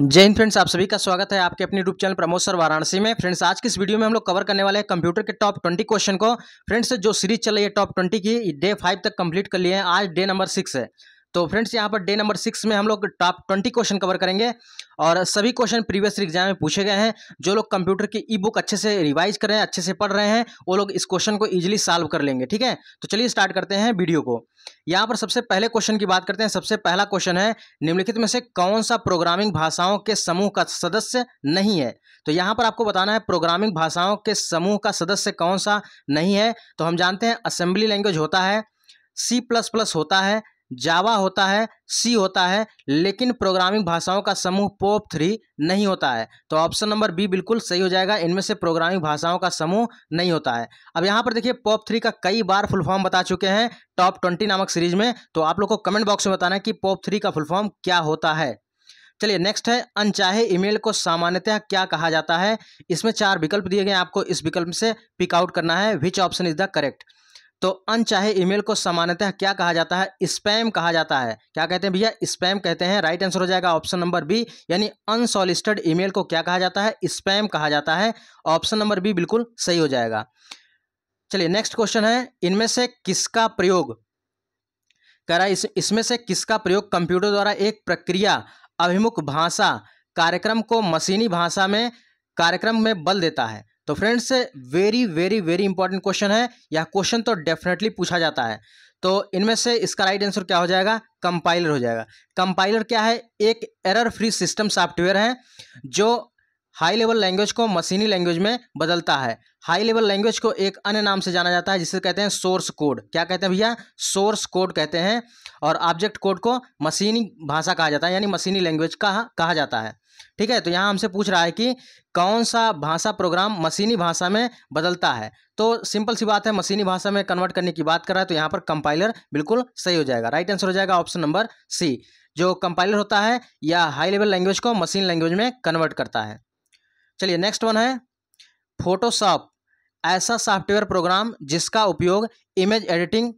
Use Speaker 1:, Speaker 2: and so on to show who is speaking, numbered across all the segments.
Speaker 1: जय हिंद फ्रेंड्स आप सभी का स्वागत है आपके अपने YouTube channel Pramod sir Varanasi में फ्रेंड्स आज की इस वीडियो में हम लोग कवर करने वाले हैं कंप्यूटर के टॉप ट्वेंटी क्वेश्चन को फ्रेंड्स जो सीरीज चल रही है टॉप ट्वेंटी की डे फाइव तक कंप्लीट कर लिए हैं आज डे नंबर सिक्स है तो फ्रेंड्स यहाँ पर डे नंबर सिक्स में हम लोग टॉप ट्वेंटी क्वेश्चन कवर करेंगे और सभी क्वेश्चन प्रीवियस एग्जाम में पूछे गए हैं जो लोग कंप्यूटर की ई बुक अच्छे से रिवाइज कर रहे हैं अच्छे से पढ़ रहे हैं वो लोग इस क्वेश्चन को ईजिली सॉल्व कर लेंगे ठीक है तो चलिए स्टार्ट करते हैं वीडियो को यहाँ पर सबसे पहले क्वेश्चन की बात करते हैं सबसे पहला क्वेश्चन है निम्नलिखित में से कौन सा प्रोग्रामिंग भाषाओं के समूह का सदस्य नहीं है तो यहाँ पर आपको बताना है प्रोग्रामिंग भाषाओं के समूह का सदस्य कौन सा नहीं है तो हम जानते हैं असेंबली लैंग्वेज होता है सी प्लस प्लस होता है जावा होता है सी होता है लेकिन प्रोग्रामिंग भाषाओं का समूह पोप थ्री नहीं होता है तो ऑप्शन नंबर बी बिल्कुल सही हो जाएगा इनमें से प्रोग्रामिंग भाषाओं का समूह नहीं होता है अब यहाँ पर देखिए पोप थ्री का कई बार फुल फॉर्म बता चुके हैं टॉप ट्वेंटी नामक सीरीज में तो आप लोग को कमेंट बॉक्स में बताना है कि पोप थ्री का फुल फॉर्म क्या होता है चलिए नेक्स्ट है अनचाहे ईमेल को सामान्यतः क्या कहा जाता है इसमें चार विकल्प दिए गए आपको इस विकल्प से पिकआउट करना है which option is the correct तो अनचाहे ईमेल को सामान्यतः क्या कहा जाता है स्पैम कहा जाता है क्या कहते हैं भैया स्पैम कहते हैं राइट आंसर हो जाएगा ऑप्शन नंबर बी यानी अनसॉलिस्टेड ईमेल को क्या कहा जाता है स्पैम कहा जाता है ऑप्शन नंबर बी बिल्कुल सही हो जाएगा चलिए नेक्स्ट क्वेश्चन है इनमें से किसका प्रयोग कह रहा है इस इसमें से किसका प्रयोग कंप्यूटर द्वारा एक प्रक्रिया अभिमुख भाषा कार्यक्रम को मशीनी भाषा में कार्यक्रम में बल देता है तो friends very very very important question है यह क्वेश्चन तो डेफिनेटली पूछा जाता है तो इनमें से इसका राइट आंसर क्या हो जाएगा कंपाइलर हो जाएगा कंपाइलर क्या है एक एरर फ्री सिस्टम सॉफ्टवेयर है जो हाई लेवल लैंग्वेज को मशीनी लैंग्वेज में बदलता है हाई लेवल लैंग्वेज को एक अन्य नाम से जाना जाता है जिसे कहते हैं सोर्स कोड क्या कहते हैं भैया सोर्स कोड कहते हैं और ऑब्जेक्ट कोड को मशीनी भाषा कहा जाता है यानी मशीनी लैंग्वेज कहा कहा जाता है ठीक है तो यहाँ हमसे पूछ रहा है कि कौन सा भाषा प्रोग्राम मशीनी भाषा में बदलता है तो सिंपल सी बात है मशीनी भाषा में कन्वर्ट करने की बात कर रहा है तो यहाँ पर कंपाइलर बिल्कुल सही हो जाएगा राइट आंसर हो जाएगा ऑप्शन नंबर सी जो कंपाइलर होता है या हाई लेवल लैंग्वेज को मशीन लैंग्वेज में कन्वर्ट करता है चलिए नेक्स्ट वन है फोटोशॉप ऐसा सॉफ्टवेयर प्रोग्राम जिसका उपयोग इमेज एडिटिंग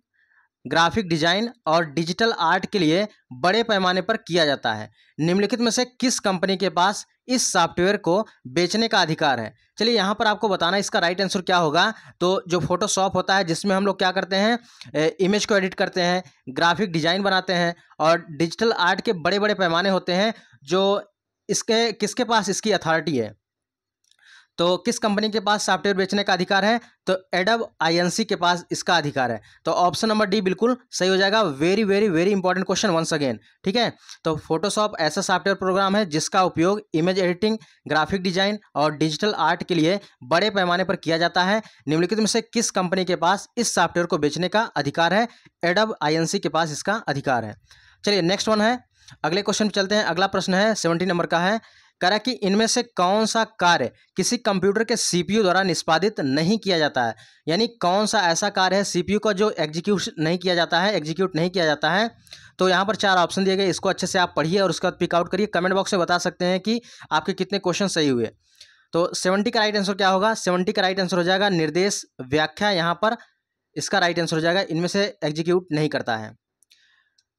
Speaker 1: ग्राफिक डिजाइन और डिजिटल आर्ट के लिए बड़े पैमाने पर किया जाता है निम्नलिखित में से किस कंपनी के पास इस सॉफ्टवेयर को बेचने का अधिकार है चलिए यहाँ पर आपको बताना इसका राइट आंसर क्या होगा तो जो फोटोशॉप होता है जिसमें हम लोग क्या करते हैं इमेज को एडिट करते हैं ग्राफिक डिजाइन बनाते हैं और डिजिटल आर्ट के बड़े बड़े पैमाने होते हैं जो इसके किसके पास इसकी अथॉरिटी है तो किस कंपनी के पास सॉफ्टवेयर बेचने का अधिकार है तो एडब आईएनसी के पास इसका अधिकार है तो ऑप्शन नंबर डी बिल्कुल सही हो जाएगा very very very important question once again ठीक है तो फोटोशॉप ऐसा सॉफ्टवेयर प्रोग्राम है जिसका उपयोग इमेज एडिटिंग ग्राफिक डिजाइन और डिजिटल आर्ट के लिए बड़े पैमाने पर किया जाता है निम्नलिखित में से किस कंपनी के पास इस सॉफ्टवेयर को बेचने का अधिकार है एडब आई के पास इसका अधिकार है चलिए नेक्स्ट वन है अगले क्वेश्चन चलते हैं अगला प्रश्न है सेवेंटी नंबर का है करा कि इनमें से कौन सा कार्य किसी कंप्यूटर के सीपीयू द्वारा निष्पादित नहीं किया जाता है यानी कौन सा ऐसा कार्य है सीपीयू का जो एग्जीक्यूट नहीं किया जाता है एग्जीक्यूट नहीं किया जाता है तो यहाँ पर चार ऑप्शन दिए गए इसको अच्छे से आप पढ़िए और उसके बाद पिकआउट करिए कमेंट बॉक्स में बता सकते हैं कि आपके कितने क्वेश्चन सही हुए तो सेवेंटी का राइट आंसर क्या होगा सेवेंटी का राइट आंसर हो जाएगा निर्देश व्याख्या यहाँ पर इसका राइट आंसर हो जाएगा इनमें से एग्जीक्यूट नहीं करता है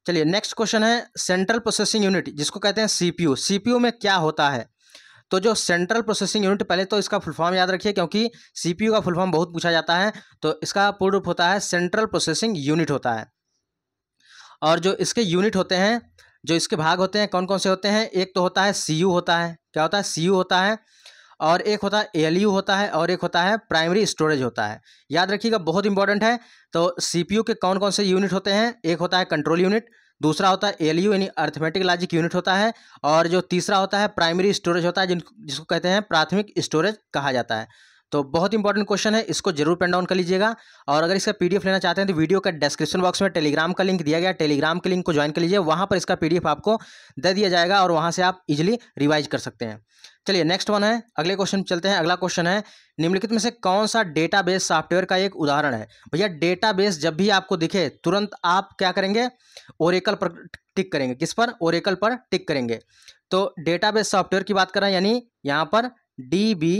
Speaker 1: चलिए नेक्स्ट क्वेश्चन है सेंट्रल प्रोसेसिंग यूनिट जिसको कहते हैं सीपीयू सीपीयू में क्या होता है तो जो सेंट्रल प्रोसेसिंग यूनिट पहले तो इसका फुल फॉर्म याद रखिए क्योंकि सीपीयू का फुल फॉर्म बहुत पूछा जाता है तो इसका पूर्ण रूप होता है सेंट्रल प्रोसेसिंग यूनिट होता है और जो इसके यूनिट होते हैं जो इसके भाग होते हैं कौन कौन से होते हैं एक तो होता है सी होता है क्या होता है सी होता है और एक होता है ए होता है और एक होता है प्राइमरी स्टोरेज होता है याद रखिएगा बहुत इंपॉर्टेंट है तो सी के कौन कौन से यूनिट होते हैं एक होता है कंट्रोल यूनिट दूसरा होता है एल यानी अर्थमेटिक लॉजिक यूनिट होता है और जो तीसरा होता है प्राइमरी स्टोरेज होता है जिन जिसको कहते हैं प्राथमिक स्टोरेज कहा जाता है तो बहुत इंपॉर्टेंट क्वेश्चन है इसको जरूर पेंड डाउन कर लीजिएगा और अगर इसका पीडीएफ लेना चाहते हैं तो वीडियो का डिस्क्रिप्शन बॉक्स में टेलीग्राम का लिंक दिया गया टेलीग्राम के लिंक को ज्वाइन कर लीजिए वहाँ पर इसका पीडीएफ आपको दे दिया जाएगा और वहाँ से आप इजिली रिवाइज कर सकते हैं चलिए नेक्स्ट वन है अगले क्वेश्चन चलते हैं अगला क्वेश्चन है निम्नलिखित में से कौन सा डेटाबेस सॉफ्टवेयर का एक उदाहरण है भैया डेटाबेस जब भी आपको दिखे तुरंत आप क्या करेंगे ओरेकल पर टिक करेंगे किस पर ओरेकल पर टिक करेंगे तो डेटाबेस सॉफ्टवेयर की बात कर रहे हैं यानी यहाँ पर डी बी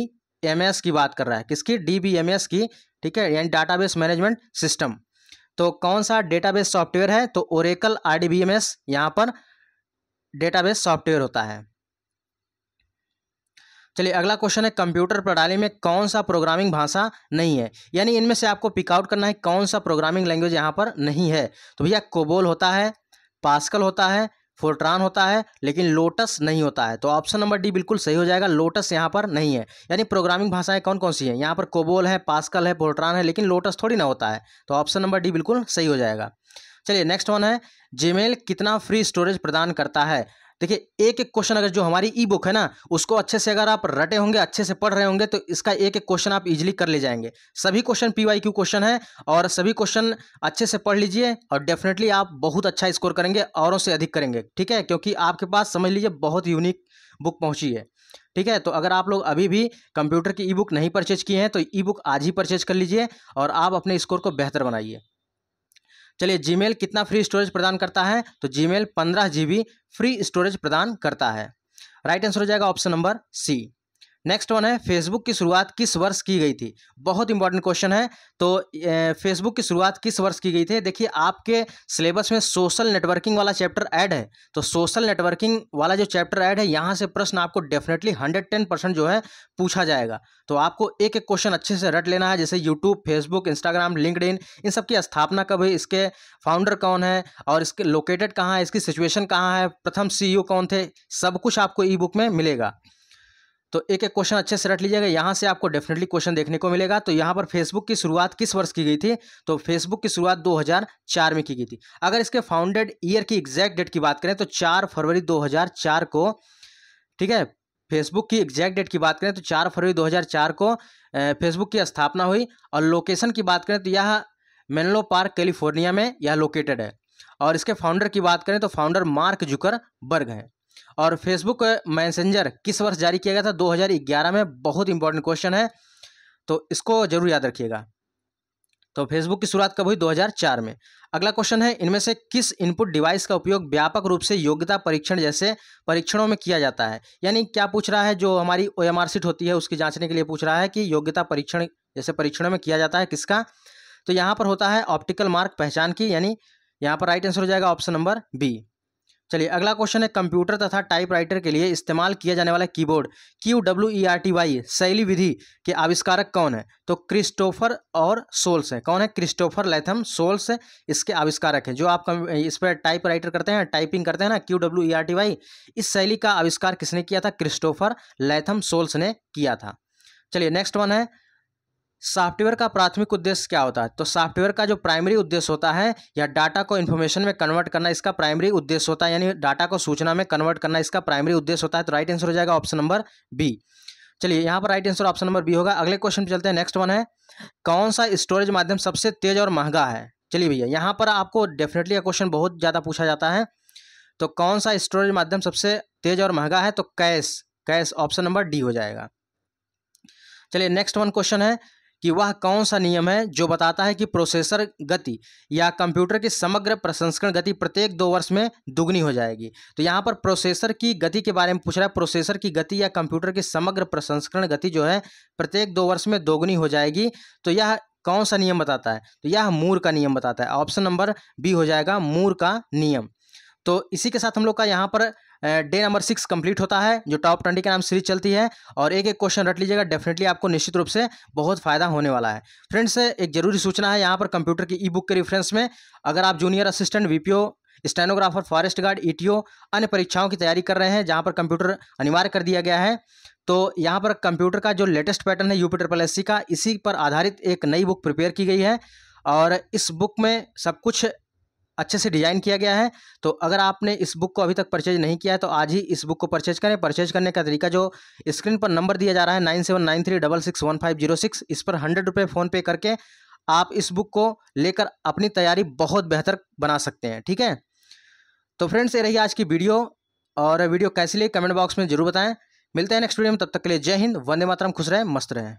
Speaker 1: एम एस की बात कर रहा है किसकी डी बी एम एस की ठीक है यानी डाटाबेस मैनेजमेंट सिस्टम तो कौन सा डेटाबेस सॉफ्टवेयर है तो Oracle R D B M S यहाँ पर डेटाबेस सॉफ्टवेयर होता है चलिए अगला क्वेश्चन है कंप्यूटर प्रणाली में कौन सा प्रोग्रामिंग भाषा नहीं है यानी इनमें से आपको पिकआउट करना है कौन सा प्रोग्रामिंग लैंग्वेज यहाँ पर नहीं है तो भैया कोबोल होता है पास्कल होता है फोर्ट्रान होता है लेकिन लोटस नहीं होता है तो ऑप्शन नंबर डी बिल्कुल सही हो जाएगा लोटस यहाँ पर नहीं है यानी प्रोग्रामिंग भाषाएं कौन कौन सी हैं यहाँ पर कोबोल है पास्कल है फोर्ट्रान है लेकिन लोटस थोड़ी ना होता है तो ऑप्शन नंबर डी बिल्कुल सही हो जाएगा चलिए नेक्स्ट वन है जीमेल कितना फ्री स्टोरेज प्रदान करता है देखिए एक एक क्वेश्चन अगर जो हमारी ई बुक है ना उसको अच्छे से अगर आप रटे होंगे अच्छे से पढ़ रहे होंगे तो इसका एक एक क्वेश्चन आप इजीली कर ले जाएंगे सभी question P Y Q question है और सभी क्वेश्चन अच्छे से पढ़ लीजिए और डेफिनेटली आप बहुत अच्छा स्कोर करेंगे औरों से अधिक करेंगे ठीक है क्योंकि आपके पास समझ लीजिए बहुत यूनिक बुक पहुँची है ठीक है तो अगर आप लोग अभी भी कंप्यूटर की ई बुक नहीं परचेज किए हैं तो ई बुक आज ही परचेज कर लीजिए और आप अपने स्कोर को बेहतर बनाइए चलिए जीमेल कितना फ्री स्टोरेज प्रदान करता है तो जीमेल पंद्रह जी फ्री स्टोरेज प्रदान करता है राइट आंसर हो जाएगा option number C next one है फेसबुक की शुरुआत किस वर्ष की गई थी बहुत इंपॉर्टेंट क्वेश्चन है तो फेसबुक की शुरुआत किस वर्ष की गई थी देखिए आपके सिलेबस में सोशल नेटवर्किंग वाला चैप्टर ऐड है तो सोशल नेटवर्किंग वाला जो चैप्टर ऐड है यहाँ से प्रश्न आपको डेफिनेटली हंड्रेड टेन परसेंट जो है पूछा जाएगा तो आपको एक एक क्वेश्चन अच्छे से रट लेना है जैसे YouTube Facebook Instagram LinkedIn सब की स्थापना कब है इसके फाउंडर कौन है और इसके लोकेटेड कहाँ है इसकी सिचुएशन कहाँ है प्रथम सी कौन थे सब कुछ आपको ई बुक में मिलेगा तो एक एक क्वेश्चन अच्छे से रट लीजिएगा यहाँ से आपको डेफिनेटली क्वेश्चन देखने को मिलेगा तो यहाँ पर फेसबुक की शुरुआत किस वर्ष की गई थी तो फेसबुक की शुरुआत 2004 में की गई थी अगर इसके फाउंडेड ईयर की एग्जैक्ट डेट की बात करें तो 4 फरवरी 2004 को ठीक है फेसबुक की एग्जैक्ट डेट की बात करें तो चार फरवरी दो को फेसबुक तो की स्थापना हुई और लोकेशन की बात करें तो यह मेनलो पार्क कैलिफोर्निया में यह लोकेटेड है और इसके फाउंडर की बात करें तो फाउंडर मार्क जुकर बर्ग हैं और फेसबुक मैसेंजर किस वर्ष जारी किया गया था 2011 में बहुत इंपॉर्टेंट क्वेश्चन है तो इसको जरूर याद रखिएगा तो फेसबुक की शुरुआत कब हुई 2004 में अगला क्वेश्चन है इनमें से किस इनपुट डिवाइस का उपयोग व्यापक रूप से योग्यता परीक्षण जैसे परीक्षणों में किया जाता है यानी क्या पूछ रहा है जो हमारी ओ एम होती है उसकी जांचने के लिए पूछ रहा है कि योग्यता परीक्षण जैसे परीक्षणों में किया जाता है किसका तो यहाँ पर होता है ऑप्टिकल मार्क पहचान की यानी यहाँ पर राइट आंसर हो जाएगा ऑप्शन नंबर बी चलिए अगला क्वेश्चन है कंप्यूटर तथा टाइपराइटर के लिए इस्तेमाल किया जाने वाला keyboard Q W E R T Y शैली विधि के आविष्कारक कौन है तो क्रिस्टोफर और सोल्स है कौन है क्रिस्टोफर लैथम सोल्स है इसके आविष्कारक है जो आप इस पर टाइप राइटर करते हैं टाइपिंग करते हैं ना Q W E R T Y इस शैली का आविष्कार किसने किया था क्रिस्टोफर लैथम सोल्स ने किया था चलिए नेक्स्ट वन है सॉफ्टवेयर का प्राथमिक उद्देश्य क्या होता है तो सॉफ्टवेयर का जो प्राइमरी उद्देश्य होता है या डाटा को इन्फॉर्मेशन में कन्वर्ट करना इसका प्राइमरी उद्देश्य होता है यानी डाटा को सूचना में कन्वर्ट करना इसका प्राइमरी उद्देश्य होता है तो राइट आंसर हो जाएगा ऑप्शन नंबर बी चलिए यहाँ पर right answer option number B होगा अगले क्वेश्चन पे चलते हैं नेक्स्ट वन है कौन सा स्टोरेज माध्यम सबसे तेज और महंगा है चलिए भैया यहाँ पर आपको डेफिनेटली यह क्वेश्चन बहुत ज़्यादा पूछा जाता है तो कौन सा स्टोरेज माध्यम सबसे तेज और महंगा है तो cash cash option number D हो जाएगा चलिए नेक्स्ट वन क्वेश्चन है कि वह कौन सा नियम है जो बताता है कि प्रोसेसर गति या कंप्यूटर की समग्र प्रसंस्करण गति प्रत्येक दो वर्ष में दुगनी हो जाएगी तो यहाँ पर प्रोसेसर की गति के बारे में पूछ रहा है प्रोसेसर की गति या कंप्यूटर की समग्र प्रसंस्करण गति जो है प्रत्येक दो वर्ष में दोगुनी हो जाएगी तो यह कौन सा नियम बताता है तो यह मूर का नियम बताता है ऑप्शन नंबर बी हो जाएगा मूर का नियम तो इसी के साथ हम लोग का यहाँ per day number six complete होता है जो टॉप ट्वेंटी के नाम सीरीज चलती है और एक एक क्वेश्चन रट लीजिएगा डेफिनेटली आपको निश्चित रूप से बहुत फ़ायदा होने वाला है फ्रेंड्स एक जरूरी सूचना है यहाँ पर कंप्यूटर की ई बुक के रेफरेंस में अगर आप junior assistant VPO stenographer forest guard ई अन्य परीक्षाओं की तैयारी कर रहे हैं जहाँ पर कंप्यूटर अनिवार्य कर दिया गया है तो यहाँ पर कंप्यूटर का जो लेटेस्ट पैटर्न है यूपी ट्रिपल का इसी पर आधारित एक नई बुक प्रिपेयर की गई है और इस बुक में सब कुछ अच्छे से डिज़ाइन किया गया है तो अगर आपने इस बुक को अभी तक परचेज नहीं किया है तो आज ही इस बुक को परचेज करें परचेज करने का तरीका जो स्क्रीन पर नंबर दिया जा रहा है nine seven nine three double six one five zero six इस पर हंड्रेड रुपये फ़ोनपे करके आप इस बुक को लेकर अपनी तैयारी बहुत बेहतर बना सकते हैं ठीक है तो फ्रेंड्स ये रही आज की वीडियो और वीडियो कैसी ली कमेंट बॉक्स में जरूर बताएं मिलते हैं नेक्स्ट वीडियो में तब तक के लिए जय हिंद वंदे मातरम खुश रहें मस्त रहें